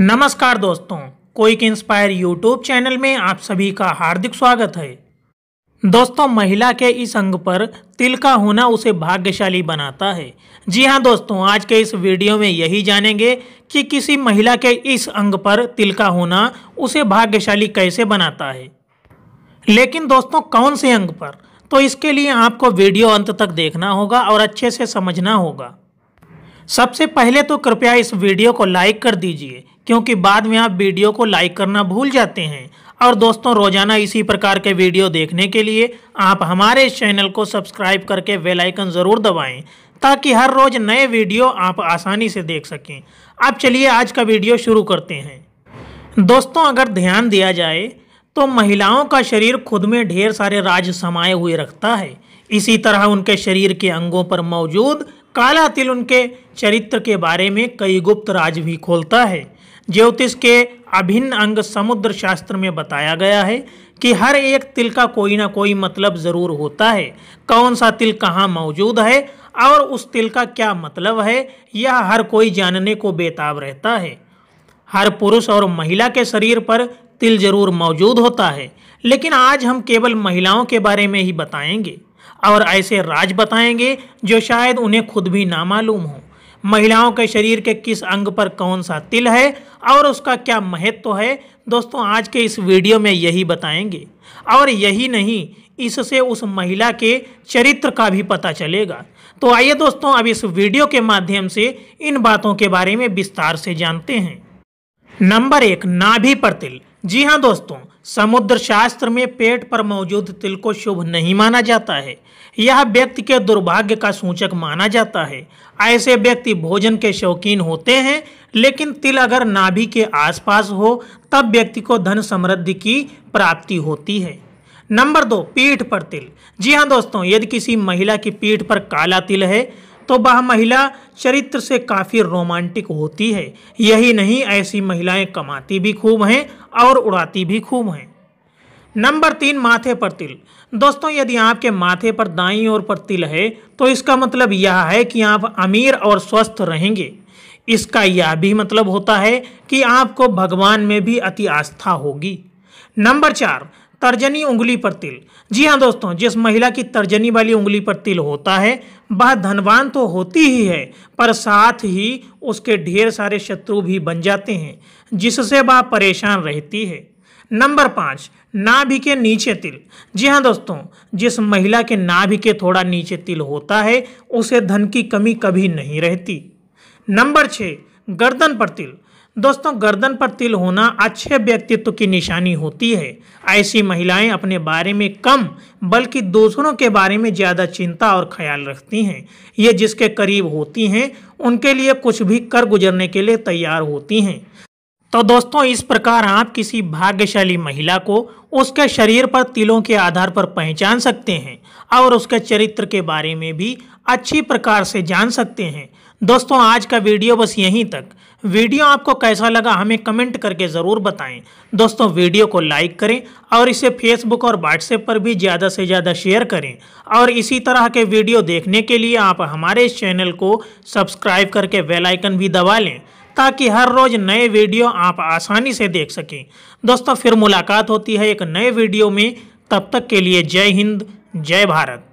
नमस्कार दोस्तों quick inspire YouTube channel में आप सभी का हार्दिक स्वागत है दोस्तों महिला के इस अंग पर तिल का होना उसे भाग्यशाली बनाता है जी हाँ दोस्तों आज के इस वीडियो में यही जानेंगे कि किसी महिला के इस अंग पर तिल का होना उसे भाग्यशाली कैसे बनाता है लेकिन दोस्तों कौन से अंग पर तो इसके लिए आपको वीडियो अंत तक देखना होगा और अच्छे से समझना होगा सबसे पहले तो कृपया इस वीडियो को लाइक कर दीजिए क्योंकि बाद में आप वीडियो को लाइक करना भूल जाते हैं और दोस्तों रोज़ाना इसी प्रकार के वीडियो देखने के लिए आप हमारे इस चैनल को सब्सक्राइब करके बेल आइकन ज़रूर दबाएं ताकि हर रोज़ नए वीडियो आप आसानी से देख सकें अब चलिए आज का वीडियो शुरू करते हैं दोस्तों अगर ध्यान दिया जाए तो महिलाओं का शरीर खुद में ढेर सारे राज समाये हुए रखता है इसी तरह उनके शरीर के अंगों पर मौजूद काला तिल उनके चरित्र के बारे में कई गुप्त राज भी खोलता है ज्योतिष के अभिन्न अंग समुद्र शास्त्र में बताया गया है कि हर एक तिल का कोई ना कोई मतलब ज़रूर होता है कौन सा तिल कहाँ मौजूद है और उस तिल का क्या मतलब है यह हर कोई जानने को बेताब रहता है हर पुरुष और महिला के शरीर पर तिल जरूर मौजूद होता है लेकिन आज हम केवल महिलाओं के बारे में ही बताएंगे और ऐसे राज बताएंगे जो शायद उन्हें खुद भी ना मालूम हों महिलाओं के शरीर के किस अंग पर कौन सा तिल है और उसका क्या महत्व तो है दोस्तों आज के इस वीडियो में यही बताएंगे और यही नहीं इससे उस महिला के चरित्र का भी पता चलेगा तो आइए दोस्तों अब इस वीडियो के माध्यम से इन बातों के बारे में विस्तार से जानते हैं नंबर एक नाभि पर तिल जी हाँ दोस्तों समुद्र शास्त्र में पेट पर मौजूद तिल को शुभ नहीं माना जाता है यह व्यक्ति के दुर्भाग्य का सूचक माना जाता है ऐसे व्यक्ति भोजन के शौकीन होते हैं लेकिन तिल अगर नाभि के आसपास हो तब व्यक्ति को धन समृद्धि की प्राप्ति होती है नंबर दो पीठ पर तिल जी हाँ दोस्तों यदि किसी महिला की पीठ पर काला तिल है तो वह महिला चरित्र से काफ़ी रोमांटिक होती है यही नहीं ऐसी महिलाएं कमाती भी खूब हैं और उड़ाती भी खूब हैं नंबर तीन माथे पर तिल दोस्तों यदि आपके माथे पर दाई और पर तिल है तो इसका मतलब यह है कि आप अमीर और स्वस्थ रहेंगे इसका यह भी मतलब होता है कि आपको भगवान में भी अति आस्था होगी नंबर चार तर्जनी उंगली पर तिल जी हाँ दोस्तों जिस महिला की तर्जनी वाली उंगली पर तिल होता है वह धनवान तो होती ही है पर साथ ही उसके ढेर सारे शत्रु भी बन जाते हैं जिससे वह परेशान रहती है नंबर पाँच नाभि के नीचे तिल जी हाँ दोस्तों जिस महिला के नाभि के थोड़ा नीचे तिल होता है उसे धन की कमी कभी नहीं रहती नंबर छः गर्दन पर तिल दोस्तों गर्दन पर तिल होना अच्छे व्यक्तित्व की निशानी होती है ऐसी महिलाएं अपने बारे में कम बल्कि दूसरों के बारे में ज़्यादा चिंता और ख्याल रखती हैं ये जिसके करीब होती हैं उनके लिए कुछ भी कर गुजरने के लिए तैयार होती हैं तो दोस्तों इस प्रकार आप किसी भाग्यशाली महिला को उसके शरीर पर तिलों के आधार पर पहचान सकते हैं और उसके चरित्र के बारे में भी अच्छी प्रकार से जान सकते हैं दोस्तों आज का वीडियो बस यहीं तक वीडियो आपको कैसा लगा हमें कमेंट करके ज़रूर बताएं दोस्तों वीडियो को लाइक करें और इसे फेसबुक और व्हाट्सएप पर भी ज़्यादा से ज़्यादा शेयर करें और इसी तरह के वीडियो देखने के लिए आप हमारे इस चैनल को सब्सक्राइब करके बेलाइकन भी दबा लें ताकि हर रोज़ नए वीडियो आप आसानी से देख सकें दोस्तों फिर मुलाकात होती है एक नए वीडियो में तब तक के लिए जय हिंद जय भारत